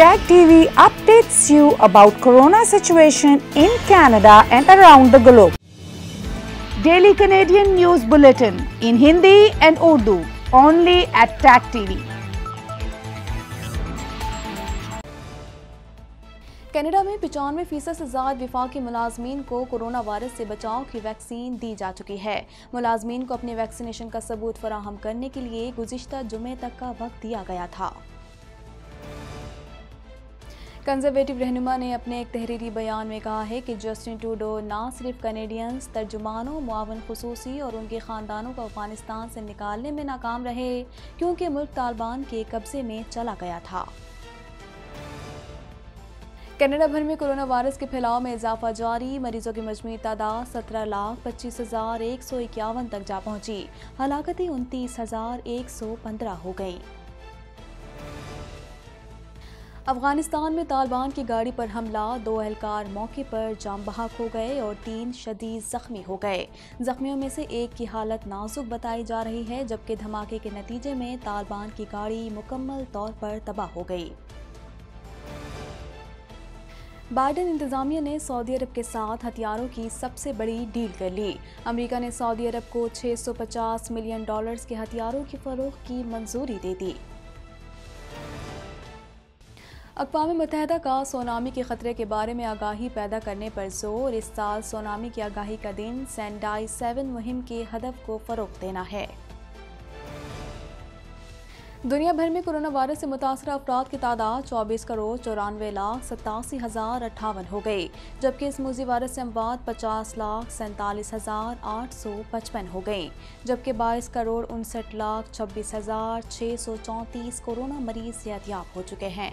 Tag TV updates you about corona situation in Canada and around the globe. Daily Canadian News Bulletin in Hindi and Urdu only at Tag TV. Canada में पचानवे फीसद से ज़्यादा विफाक के मुलाजमीन को corona virus से बचाव की वैक्सीन दी जा चुकी है मुलाजमीन को अपने वैक्सीनेशन का सबूत फराहम करने के लिए गुजशत जुमे तक का वक्त दिया गया था कंजर्वेटिव रहनुमा ने अपने एक तहरीरी बयान में कहा है कि जस्टिन टूडो ना सिर्फ कनेडियंस तर्जुमानों मुआवन खसूसी और उनके ख़ानदानों को अफगानिस्तान से निकालने में नाकाम रहे क्योंकि मुल्क तालिबान के कब्जे में चला गया था कनाडा भर में कोरोना वायरस के फैलाव में इजाफा जारी मरीजों की मजमू तादाद सत्रह लाख पच्चीस हजार एक सौ इक्यावन तक जा पहुंची हलाकते उनतीस हजार एक सौ पंद्रह हो गई अफगानिस्तान में तालिबान की गाड़ी पर हमला दो अहलकार मौके पर जाम बहाक हो गए और तीन शदीद जख्मी हो गए जख्मियों में से एक की हालत नाजुक बताई जा रही है जबकि धमाके के नतीजे में तालिबान की गाड़ी मुकम्मल तौर पर तबाह हो गई बाइडन इंतजामिया ने सऊदी अरब के साथ हथियारों की सबसे बड़ी डील कर ली अमेरिका ने सऊदी अरब को 650 मिलियन डॉलर्स के हथियारों की फरोख की मंजूरी दे दी अकवा मुतहद का सोनामी के ख़तरे के बारे में आगाही पैदा करने पर जोर इस साल सोनामी की आगाही का दिन सेंडाई सेवन मुहिम के हदफ को फ़रोग देना है दुनिया भर में कोरोना वायरस से मुतासर अफराद की तादाद चौबीस करोड़ चौरानवे लाख सतासी हज़ार अट्ठावन हो गई जबकि इस मूजी वायरस से अमवाद पचास लाख सैंतालीस हज़ार आठ सौ पचपन हो गई जबकि बाईस करोड़ उनसठ लाख छब्बीस हज़ार छः सौ चौंतीस कोरोना मरीज सेहतियाब हो चुके हैं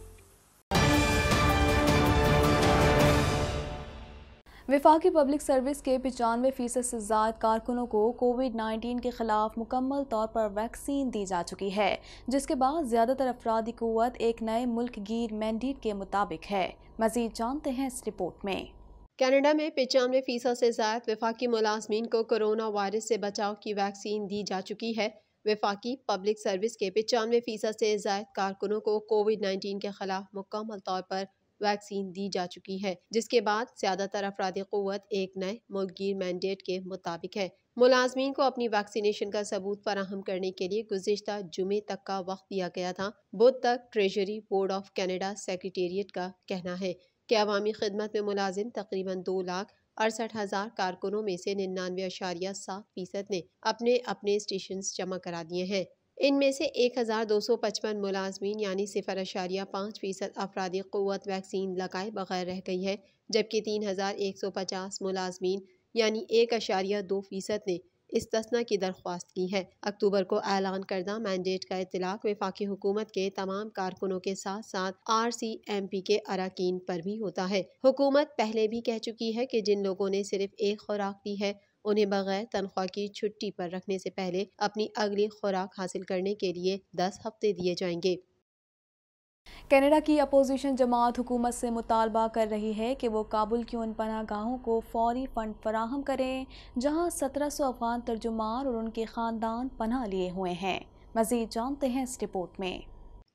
विफाक पब्लिक सर्विस के पचानवे फ़ीसद से ज्यादा कारकुनों को कोविड नाइन्टीन के खिलाफ मुकम्मल तौर पर वैक्सीन दी जा चुकी है जिसके बाद ज़्यादातर अफराधी क़वत एक नए मुल्क गिर मैंडेट के मुताबिक है मजीद जानते हैं इस रिपोर्ट में कनाडा में पचानवे फ़ीसद से ज्यादा वफाकी मुलाजमीन को कोरोना वायरस से बचाव की वैक्सीन दी जा चुकी है वफाकी पब्लिक सर्विस के पचानवे फ़ीसद से ज्यादा कारकुनों को कोविड नाइन्टीन के खिलाफ मुकम्मल तौर पर वैक्सीन दी जा चुकी है जिसके बाद ज्यादातर अफराद क़वत एक नए मुल्कगीर मैंडेट के मुताबिक है मुलाजमीन को अपनी वैक्सीनेशन का सबूत फराहम करने के लिए गुजशत जुमे तक का वक्त दिया गया था बुध तक treasury board of Canada secretariat का कहना है कि अवमी खदमत में मुलाजिम तकरीबन दो लाख अड़सठ हज़ार कारकुनों में से निन्यानवे अशारिया सात फीसद ने अपने अपने स्टेशन जमा करा दिए हैं इनमें से एक हज़ार दो सौ पचपन मुलाजमीन यानी सिफर अशारिया पाँच फ़ीसद अफराधी क़वत वैक्सीन लगाए बगैर रह गई है जबकि तीन हज़ार एक सौ पचास मुलाजमीन यानी एक अशारिया दो फ़ीसद ने तस्ना की दरख्वास्त की है अक्टूबर को ऐलान करदा मैंडेट का इतलाक वफाकी हुकूमत के तमाम कारकुनों के साथ साथ आर सी एम पी के अरकान पर भी होता है हुकूमत पहले भी कह चुकी है कि जिन लोगों ने सिर्फ एक खुराक दी है उन्हें बगैर तनख्वाह की छुट्टी पर रखने से पहले अपनी अगली खुराक हासिल करने के लिए दस हफ्ते दिए जाएंगे कनाडा की अपोजिशन जमात हुकूमत से मुतालबा कर रही है कि वो काबुल की उन पना गाहों को फौरी फ़ंड फराहम करें जहां सत्रह सौ अफगान तर्जुमान और उनके ख़ानदान पना लिए हुए हैं मज़ीद जानते हैं इस रिपोर्ट में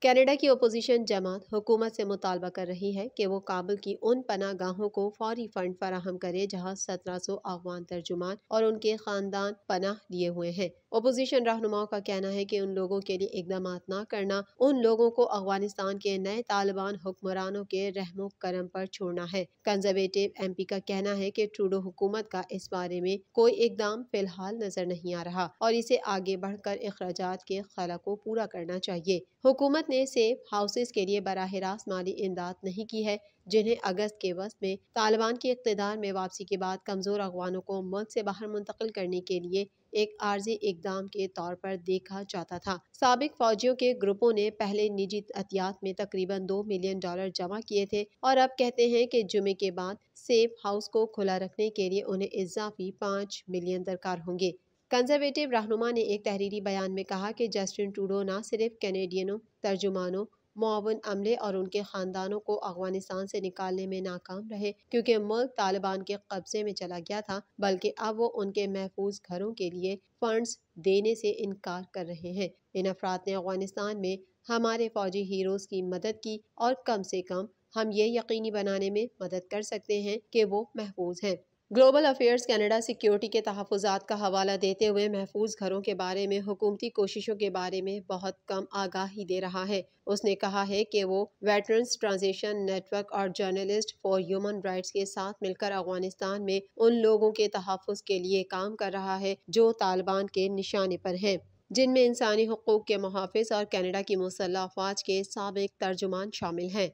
कनाडा की अपोजिशन जमात हुकूमत से मुतालबा कर रही है कि वो काबुल की उन पना गाहों को फौरी फ़ंड फराहम करे जहाँ सत्रह सौ अफवान तर्जुमान और उनके ख़ानदान पनाह लिए हुए हैं अपोजिशन रहनुमाओं का कहना है कि उन लोगों के लिए इकदाम ना करना उन लोगों को अफगानिस्तान के नए तालिबान हुक्मरानों के रहमो करम पर छोड़ना है कंजर्वेटिव एम पी का कहना है की ट्रूडो हुकूमत का इस बारे में कोई इकदाम फिलहाल नजर नहीं आ रहा और इसे आगे बढ़कर अखराज के खला को पूरा करना चाहिए हुकूमत ने सेफ हाउसेज के लिए बरह रास्त माली इमदाद नहीं की है जिन्हें अगस्त के वस्त में तालिबान के इकतदार में वापसी के बाद कमज़ोर अफगानों को मुल्क से बाहर मुंतकिल करने के लिए एक आर्जी इकदाम के तौर पर देखा जाता था सबक फौजियों के ग्रुपों ने पहले निजी अहतियात में तकरीबन दो मिलियन डॉलर जमा किए थे और अब कहते हैं कि जुमे के बाद सेफ हाउस को खुला रखने के लिए उन्हें इजाफी पाँच मिलियन दरकार होंगे कंजर्वेटिव रहनुमा ने एक तहरीरी बयान में कहा कि जस्टिन टूडो न सिर्फ कैनेडियनों तर्जुमानों मुआवन अमले और उनके खानदानों को अफगानिस्तान से निकालने में नाकाम रहे क्योंकि मुल्क तालिबान के कब्जे में चला गया था बल्कि अब वो उनके महफूज घरों के लिए फंड्स देने से इनकार कर रहे हैं इन अफराद ने अफगानिस्तान में हमारे फौजी हीरोज़ की मदद की और कम से कम हम ये यकीनी बनाने में मदद कर सकते हैं कि वो महफूज हैं ग्लोबल अफेयर्स कनाडा सिक्योरिटी के तहफ़ात का हवाला देते हुए महफूज घरों के बारे में हुकूमती कोशिशों के बारे में बहुत कम आगाही दे रहा है उसने कहा है कि वो वेटरन्स ट्रांजिशन नेटवर्क और जर्नलिस्ट फॉर ह्यूमन राइट्स के साथ मिलकर अफगानिस्तान में उन लोगों के तहफ़ के लिए काम कर रहा है जो तालिबान के निशाने पर हैं जिनमें इंसानी हकूक़ के मुहाफ़ और कैनेडा की मुसल्ह अफवाज के सबक तर्जुमान शामिल हैं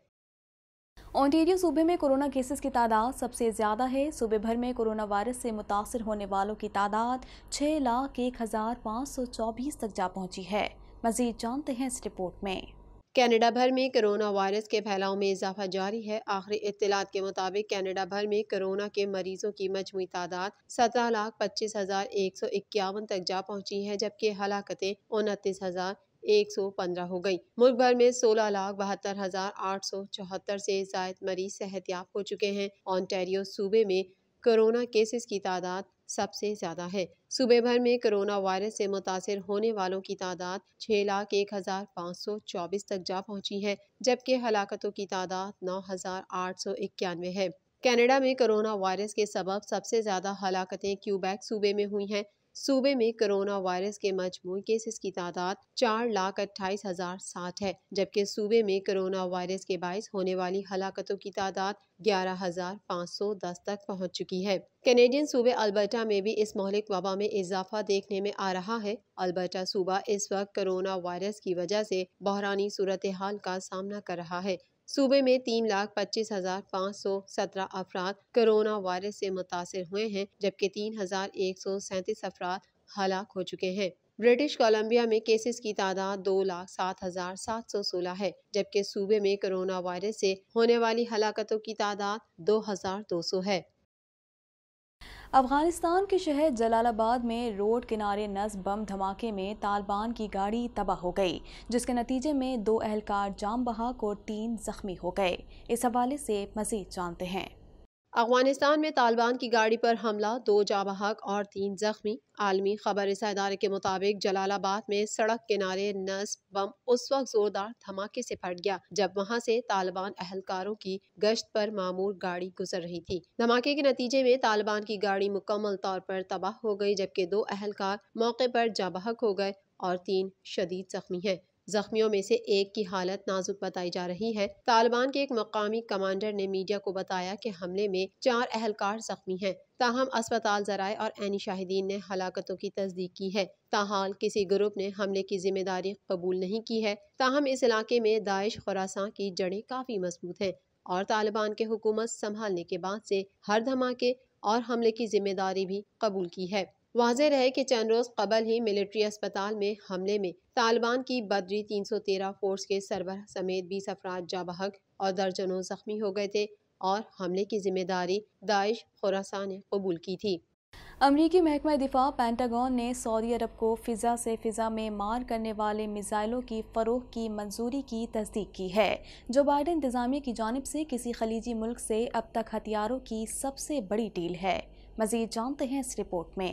ओंटेरियो सूबे में कोरोना केसेस की तादाद सबसे ज़्यादा है सूबे भर में कोरोना वायरस से मुतासर होने वालों की तादाद छः लाख एक हज़ार पाँच सौ चौबीस तक जा पहुंची है मजीद जानते हैं इस रिपोर्ट में कनाडा भर में कोरोना वायरस के फैलाव में इजाफा जारी है आखिरी इतलात के मुताबिक कनाडा भर में कोरोना के मरीजों की मजमू तादाद सत्रह लाख पच्चीस हजार एक सौ इक्यावन तक जा पहुंची है जबकि हलाकते उनतीस हजार एक सौ पंद्रह हो गई मुल्क भर में सोलह लाख बहत्तर हजार आठ सौ चौहत्तर से जायद मरीज सेहतियाब हो चुके हैं ऑनटेरियो सूबे में कोरोना केसेस की तादाद सबसे ज़्यादा है सूबे भर में कोरोना वायरस से मुतासर होने वालों की तादाद छः लाख एक हज़ार पाँच सौ चौबीस तक जा पहुंची है जबकि हलाकतों की तादाद नौ हज़ार आठ सौ इक्यानवे है कनाडा में कोरोना वायरस के सबब सबसे ज़्यादा हलाकतें क्यूबैक सूबे में हुई हैं सूबे में कोरोना वायरस के मजमू केसेस की तादाद चार लाख अट्ठाईस हजार साठ है जबकि सूबे में कोरोना वायरस के बायस होने वाली हलाकतों की तादाद ग्यारह हजार पाँच सौ दस तक पहुँच चुकी है कैनेडियन सूबे अल्बर्टा में भी इस मोहलिक वबा में इजाफा देखने में आ रहा है अल्बर्टा सूबा इस वक्त कोरोना वायरस की वजह से बहरानी सूरत हाल का सामना कर रहा है सूबे में तीन लाख पच्चीस हजार पाँच सौ सत्रह अफराद कोरोना वायरस से मुतासर हुए हैं जबकि तीन हजार एक सौ सैंतीस अफराद हलाक हो चुके हैं ब्रिटिश कोलंबिया में केसेस की तादाद दो लाख सात हजार सात सौ सोलह है जबकि सूबे में कोरोना वायरस से होने वाली हलाकतों की तादाद दो हजार दो सौ है अफगानिस्तान के शहर जलालाबाद में रोड किनारे नस बम धमाके में तालिबान की गाड़ी तबाह हो गई जिसके नतीजे में दो अहलकार जाम बहाक और तीन जख्मी हो गए इस हवाले से मजीद जानते हैं अफगानिस्तान में तालिबान की गाड़ी पर हमला दो जाबहक और तीन जख्मी आलमी खबर इदारे के मुताबिक जलालाबाद में सड़क किनारे नस बम उस वक्त जोरदार धमाके से फट गया जब वहां से तालिबान अहलकारों की गश्त पर मामूर गाड़ी गुजर रही थी धमाके के नतीजे में तालिबान की गाड़ी मुकम्मल तौर पर तबाह हो गई जबकि दो अहलकार मौके पर जाबहक हो गए और तीन शदीद जख्मी हैं जख्मियों में से एक की हालत नाजुक बताई जा रही है तालिबान के एक मकामी कमांडर ने मीडिया को बताया कि हमले में चार अहलकार जख्मी हैं ताहम अस्पताल जराए और एनी शाहिदीन ने हलाकतों की तस्दीक की है ताहाल किसी ग्रुप ने हमले की जिम्मेदारी कबूल नहीं की है ताहम इस इलाके में दाइश खुरासा की जड़ें काफ़ी मजबूत हैं और तालिबान के हुकूमत संभालने के बाद से हर धमाके और हमले की जिम्मेदारी भी कबूल की है वाज रहे कि चंद रोज़ कबल ही मिलिट्री अस्पताल में हमले में तालिबान की बदरी 313 फोर्स के सरबराह समेत बीस अफराद जा बहक और दर्जनों जख्मी हो गए थे और हमले की जिम्मेदारी दाइश खुरासा ने कबूल की थी अमरीकी महकमा दिफा पेंटागन ने सऊदी अरब को फ़िज़ा से फ़िज़ा में मार करने वाले मिज़ाइलों की फ़रोह की मंजूरी की तस्दीक की है जो बाइडन इंतजामिया की जानब से किसी खलीजी मुल्क से अब तक हथियारों की सबसे बड़ी डील है मज़ीद जानते हैं इस रिपोर्ट में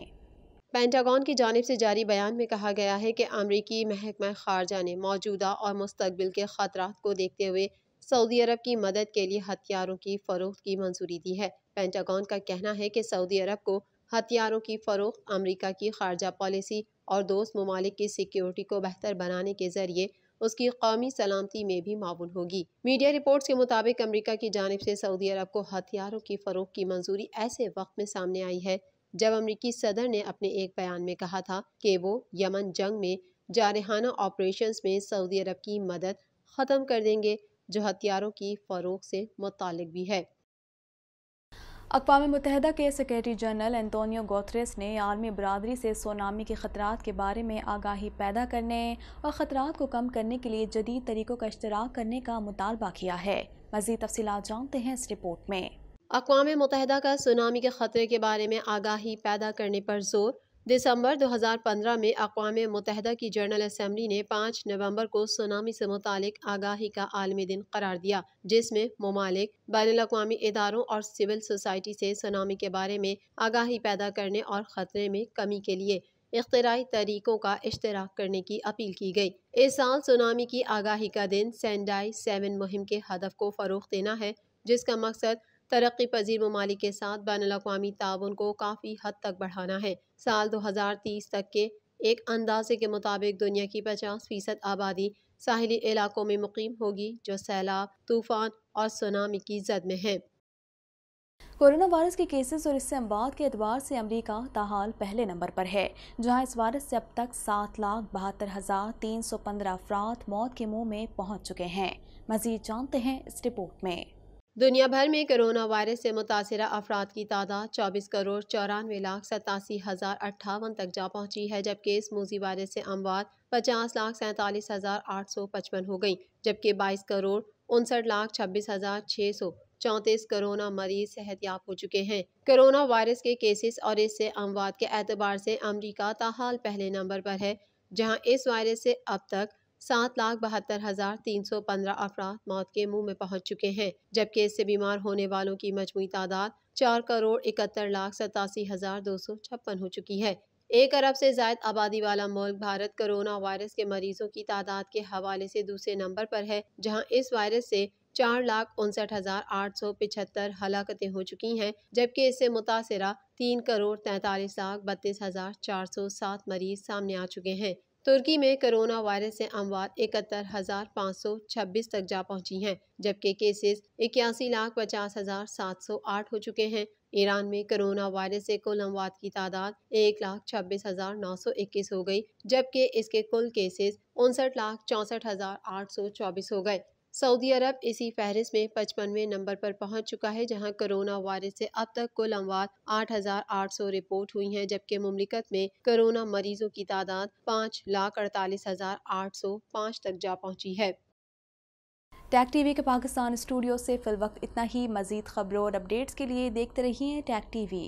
पेंटागन की जानब से जारी बयान में कहा गया है कि अमरीकी महकमा खारजा ने मौजूदा और मुस्तबिल के ख़तरा को देखते हुए सऊदी अरब की मदद के लिए हथियारों की फ़रोख्त की मंजूरी दी है पेंटागन का कहना है कि सऊदी अरब को हथियारों की फ़रोख्त अमरीका की खारजा पॉलिसी और दोस्त ममालिक की सिक्योरिटी को बेहतर बनाने के जरिए उसकी कौमी सलामती में भी माउन होगी मीडिया रिपोर्ट्स के मुताबिक अमरीका की जानब से सऊदी अरब को हथियारों की फ़रोख की मंजूरी ऐसे वक्त में सामने आई है जब अमरीकी सदर ने अपने एक बयान में कहा था कि वो यमन जंग में जारहाना ऑपरेशंस में सऊदी अरब की मदद ख़त्म कर देंगे जो हथियारों की फरोख से मुतल भी है अकवा मुतहदा के सेक्रेटरी जनरल एंतोनियो गोथरेस ने आलमी बरदरी से सोनामी के ख़तरा के बारे में आगाही पैदा करने और ख़तरा को कम करने के लिए जदीद तरीक़ों का अश्तराक करने का मुतालबा किया है मज़ीद तफसी जानते हैं इस रिपोर्ट में अकवा मुतहदा का सुनामी के ख़तरे के बारे में आगाही पैदा करने पर जोर दिसंबर 2015 में अकवा मुतहदा की जनरल असम्बली ने 5 नवंबर को सुनामी से मुतल आगाही का आलमी दिन करार दिया जिसमें ममालिक बैन अवी इदारों और सिविल सोसाइटी से सुनामी के बारे में आगाही पैदा करने और ख़तरे में कमी के लिए इख्तराई तरीक़ों का इश्तराक करने की अपील की गई इस साल सुनामी की आगाही का दिन सेंडाई सेवन मुहिम के हदफ को फ़रोग देना है जिसका मकसद तरक्की पजीर ममालिक के साथ बैन अवी ताउन को काफ़ी हद तक बढ़ाना है साल दो हज़ार तीस तक के एक अंदाजे के मुताबिक दुनिया की पचास फ़ीसद आबादी साहली इलाकों में मुकीम होगी जो सैलाब तूफ़ान और सुनामी की जद में है कोरोना वायरस के केसेस और इससे अमवाद के अतबार से अमरीका ताहाल पहले नंबर पर है जहां इस वायरस से अब तक सात लाख बहत्तर हज़ार तीन सौ पंद्रह अफराद मौत के मुंह में पहुंच चुके हैं मजीद जानते हैं इस रिपोर्ट में दुनिया भर में कोरोना वायरस से मुतासर अफराद की तादाद चौबीस करोड़ चौरानवे लाख सतासी हज़ार अट्ठावन तक जा पहुंची है जबकि इस मूजी वायरस से अमवात पचास लाख सैंतालीस हज़ार आठ सौ पचपन हो गई जबकि बाईस करोड़ उनसठ लाख छब्बीस हज़ार छः सौ चौंतीस करोना मरीज सेहतियाब हो चुके हैं कोरोना वायरस के केसेस और इससे अमवात के एतबार से अमरीका ताहाल पहले नंबर पर है जहाँ इस वायरस से अब तक सात लाख बहत्तर हज़ार तीन सौ पंद्रह अफराद मौत के मुंह में पहुंच चुके हैं जबकि इससे बीमार होने वालों की मजमू तादाद चार करोड़ इकहत्तर लाख सतासी हज़ार दो सौ छप्पन हो चुकी है एक अरब से जायद आबादी वाला मुल्क भारत कोरोना वायरस के मरीजों की तादाद के हवाले से दूसरे नंबर पर है जहां इस वायरस से चार लाख उनसठ हज़ार आठ सौ पिछहत्तर हलाकतें हो चुकी हैं जबकि इससे मुतासरा तीन करोड़ तैंतालीस लाख बत्तीस हज़ार चार सौ सात मरीज सामने आ चुके हैं तुर्की में कोरोना वायरस से अमवात इकहत्तर हज़ार पाँच सौ छब्बीस तक जा पहुंची हैं जबकि केसेस इक्यासी लाख पचास हज़ार सात सौ आठ हो चुके हैं ईरान में कोरोना वायरस से कुल अमवात की तादाद एक लाख छब्बीस हज़ार नौ सौ इक्कीस हो गई जबकि इसके कुल केसेस उनसठ लाख चौंसठ हज़ार आठ सौ चौबीस हो गए सऊदी अरब इसी फहरिस्त में पचपनवे नंबर पर पहुंच चुका है जहां कोरोना वायरस से अब तक कुल अमवात 8,800 रिपोर्ट हुई हैं जबकि मुमलिकत में कोरोना मरीजों की तादाद पाँच लाख अड़तालीस हजार आठ सौ पाँच तक जा पहुंची है टैक टीवी के पाकिस्तान स्टूडियो से फिल वक्त इतना ही मजीद खबरों और अपडेट्स के लिए देखते रहिए टैक टीवी